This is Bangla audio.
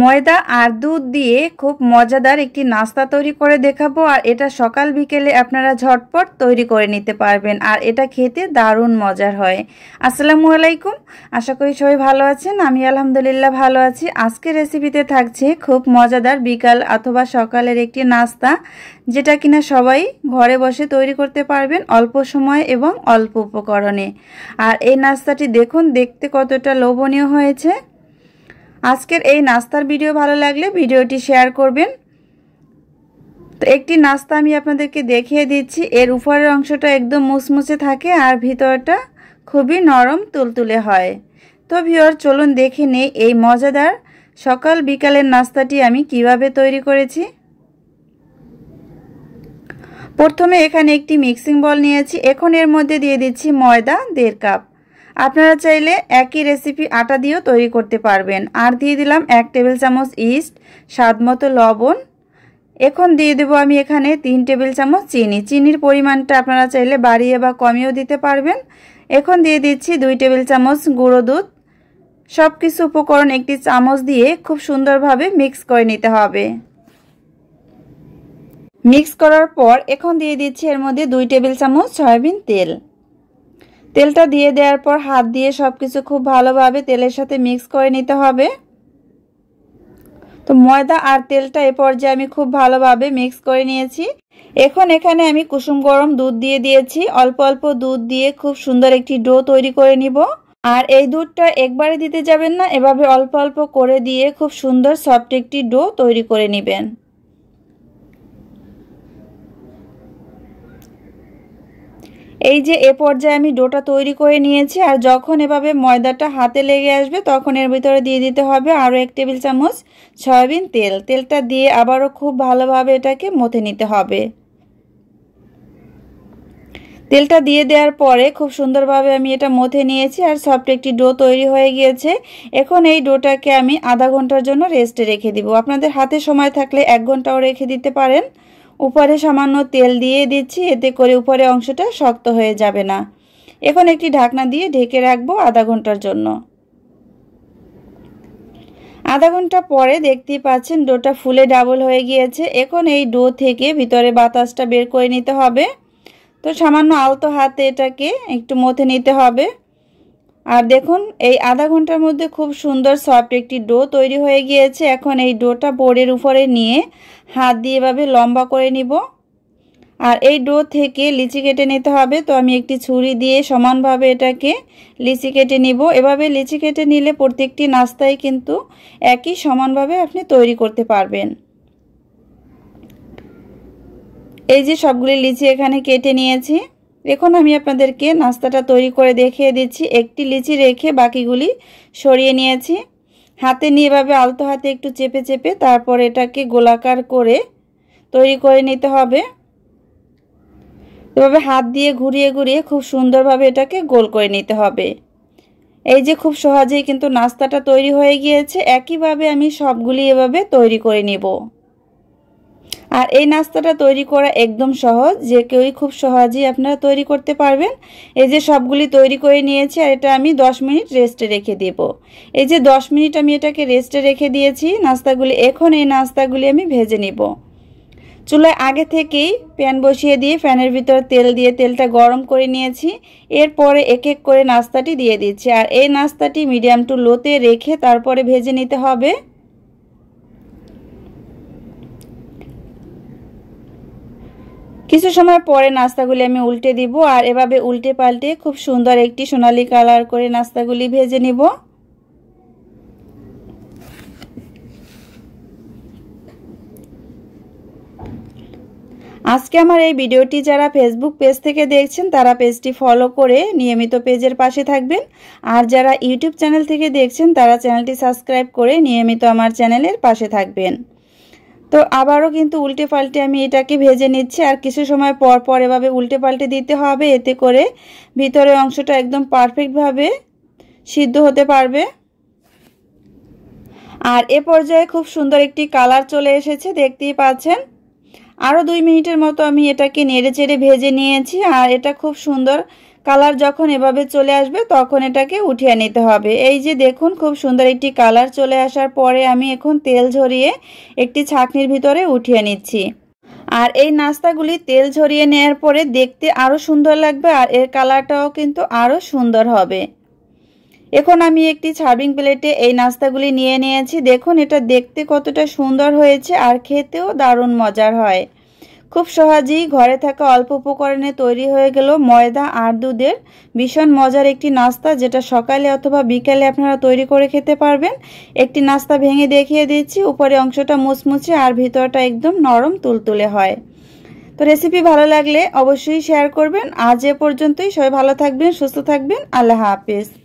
ময়দা আর দুধ দিয়ে খুব মজাদার একটি নাস্তা তৈরি করে দেখাবো আর এটা সকাল বিকেলে আপনারা ঝটপট তৈরি করে নিতে পারবেন আর এটা খেতে দারুণ মজার হয় আসসালামু আলাইকুম আশা করি সবাই ভালো আছেন আমি আলহামদুলিল্লাহ ভালো আছি আজকে রেসিপিতে থাকছে খুব মজাদার বিকাল অথবা সকালের একটি নাস্তা যেটা কিনা সবাই ঘরে বসে তৈরি করতে পারবেন অল্প সময় এবং অল্প উপকরণে আর এই নাস্তাটি দেখুন দেখতে কতটা লোভনীয় হয়েছে আজকের এই নাস্তার ভিডিও ভালো লাগলে ভিডিওটি শেয়ার করবেন তো একটি নাস্তা আমি আপনাদেরকে দেখিয়ে দিচ্ছি এর উপরের অংশটা একদম মুসমুসে থাকে আর ভিতরটা খুবই নরম তুলতুলে হয় তো ভিওর চলুন দেখে নেই এই মজাদার সকাল বিকালের নাস্তাটি আমি কিভাবে তৈরি করেছি প্রথমে এখানে একটি মিক্সিং বল নিয়েছি এখন এর মধ্যে দিয়ে দিচ্ছি ময়দা দেড় কাপ আপনারা চাইলে একই রেসিপি আটা দিয়েও তৈরি করতে পারবেন আর দিয়ে দিলাম এক টেবিল চামচ ইস্ট স্বাদ মতো লবণ এখন দিয়ে দেবো আমি এখানে তিন টেবিল চামচ চিনি চিনির পরিমাণটা আপনারা চাইলে বাড়িয়ে বা কমিয়েও দিতে পারবেন এখন দিয়ে দিচ্ছি দুই টেবিল চামচ গুঁড়ো দুধ সব কিছু উপকরণ একটি চামচ দিয়ে খুব সুন্দরভাবে মিক্স করে নিতে হবে মিক্স করার পর এখন দিয়ে দিচ্ছি এর মধ্যে দুই টেবিল চামচ সয়াবিন তেল তেলটা দিয়ে দেওয়ার পর হাত দিয়ে সব কিছু খুব ভালোভাবে তেলের সাথে মিক্স করে নিতে হবে তো ময়দা আর তেলটা এ পর্যায়ে আমি খুব ভালোভাবে মিক্স করে নিয়েছি এখন এখানে আমি কুসুম গরম দুধ দিয়ে দিয়েছি অল্প অল্প দুধ দিয়ে খুব সুন্দর একটি ডো তৈরি করে নিব আর এই দুধটা একবারে দিতে যাবেন না এভাবে অল্প অল্প করে দিয়ে খুব সুন্দর সফট একটি ডো তৈরি করে নেবেন এই যে এ পর্যায়ে আমি ডোটা তৈরি করে নিয়েছি আর যখন এভাবে ময়দাটা হাতে লেগে আসবে তখন এর ভিতরে দিয়ে দিতে হবে আরও এক টেবিল চামচ সয়াবিন তেল তেলটা দিয়ে আবারও খুব ভালোভাবে এটাকে মথে নিতে হবে তেলটা দিয়ে দেওয়ার পরে খুব সুন্দরভাবে আমি এটা মথে নিয়েছি আর সফট একটি ডো তৈরি হয়ে গিয়েছে এখন এই ডোটাকে আমি আধা ঘন্টার জন্য রেস্টে রেখে দিব আপনাদের হাতে সময় থাকলে এক ঘন্টাও রেখে দিতে পারেন উপরে সামান্য তেল দিয়ে দিচ্ছি এতে করে উপরে অংশটা শক্ত হয়ে যাবে না এখন একটি ঢাকনা দিয়ে ঢেকে রাখবো আধা ঘন্টার জন্য আধা ঘন্টা পরে দেখতেই পাচ্ছেন ডোটা ফুলে ডাবল হয়ে গিয়েছে এখন এই ডো থেকে ভিতরে বাতাসটা বের করে নিতে হবে তো সামান্য আলতো হাতে এটাকে একটু মথে নিতে হবে আর দেখুন এই আধা ঘন্টার মধ্যে খুব সুন্দর সফট একটি ডো তৈরি হয়ে গিয়েছে এখন এই ডোটা বোর্ডের উপরে নিয়ে হাত দিয়ে এভাবে লম্বা করে নিব আর এই ডো থেকে লিচি কেটে নিতে হবে তো আমি একটি ছুরি দিয়ে সমানভাবে এটাকে লিচি কেটে নিব এভাবে লিচি কেটে নিলে প্রত্যেকটি নাস্তায় কিন্তু একই সমানভাবে আপনি তৈরি করতে পারবেন এই যে সবগুলি লিচি এখানে কেটে নিয়েছি দেখুন আমি আপনাদেরকে নাস্তাটা তৈরি করে দেখিয়ে দিচ্ছি একটি লিচি রেখে বাকিগুলি সরিয়ে নিয়েছি হাতে নিয়ে এভাবে আলতো হাতে একটু চেপে চেপে তারপর এটাকে গোলাকার করে তৈরি করে নিতে হবে এভাবে হাত দিয়ে ঘুরিয়ে ঘুরিয়ে খুব সুন্দরভাবে এটাকে গোল করে নিতে হবে এই যে খুব সহজেই কিন্তু নাস্তাটা তৈরি হয়ে গিয়েছে একইভাবে আমি সবগুলি এভাবে তৈরি করে নিব আর এই নাস্তাটা তৈরি করা একদম সহজ যে কেউই খুব সহজেই আপনারা তৈরি করতে পারবেন এই যে সবগুলি তৈরি করে নিয়েছি আর এটা আমি 10 মিনিট রেস্টে রেখে দেব এই যে 10 মিনিট আমি এটাকে রেস্টে রেখে দিয়েছি নাস্তাগুলি এখন এই নাস্তাগুলি আমি ভেজে নিব চুলায় আগে থেকেই প্যান বসিয়ে দিয়ে ফ্যানের ভিতর তেল দিয়ে তেলটা গরম করে নিয়েছি এরপরে এক এক করে নাস্তাটি দিয়ে দিচ্ছি আর এই নাস্তাটি মিডিয়াম টু লোতে রেখে তারপরে ভেজে নিতে হবে কিছু সময় পরে নাস্তাগুলি আমি উল্টে দিব আর এভাবে উল্টে পাল্টে খুব সুন্দর একটি সোনালি কালার করে নাস্তাগুলি ভেজে নিব আজকে আমার এই ভিডিওটি যারা ফেসবুক পেজ থেকে দেখছেন তারা পেজটি ফলো করে নিয়মিত পেজের পাশে থাকবেন আর যারা ইউটিউব চ্যানেল থেকে দেখছেন তারা চ্যানেলটি সাবস্ক্রাইব করে নিয়মিত আমার চ্যানেলের পাশে থাকবেন তো আবারও কিন্তু উল্টে পাল্টে আমি এটাকে ভেজে নিচ্ছি আর কিছু সময় পর পর এভাবে উল্টে পাল্টে দিতে হবে এতে করে ভিতরের অংশটা একদম পারফেক্টভাবে সিদ্ধ হতে পারবে আর এ পর্যায়ে খুব সুন্দর একটি কালার চলে এসেছে দেখতেই পাচ্ছেন আরও দুই মিনিটের মতো আমি এটাকে নেড়ে চেড়ে ভেজে নিয়েছি আর এটা খুব সুন্দর কালার যখন এভাবে চলে আসবে তখন এটাকে উঠিয়ে নিতে হবে এই যে দেখুন খুব সুন্দর একটি কালার চলে আসার পরে আমি এখন তেল ঝরিয়ে একটি ছাঁকনির ভিতরে উঠিয়ে নিচ্ছি আর এই নাস্তাগুলি তেল ঝরিয়ে নেওয়ার পরে দেখতে আরও সুন্দর লাগবে আর এর কালারটাও কিন্তু আরও সুন্দর হবে এখন আমি একটি ছাবিং প্লেটে এই নাস্তাগুলি নিয়ে নিয়েছি দেখুন এটা দেখতে কতটা সুন্দর হয়েছে আর খেতেও দারুণ মজার হয় খুব সহজেই ঘরে থাকা অল্প উপকরণে তৈরি হয়ে গেল ময়দা আর দুধের ভীষণ মজার একটি নাস্তা যেটা সকালে অথবা বিকালে আপনারা তৈরি করে খেতে পারবেন একটি নাস্তা ভেঙে দেখিয়ে দিচ্ছি উপরে অংশটা মুচমুচে আর ভিতরটা একদম নরম তুলতুলে হয় তো রেসিপি ভালো লাগলে অবশ্যই শেয়ার করবেন আজ এ পর্যন্তই সবাই ভালো থাকবেন সুস্থ থাকবেন আল্লাহ হাফিজ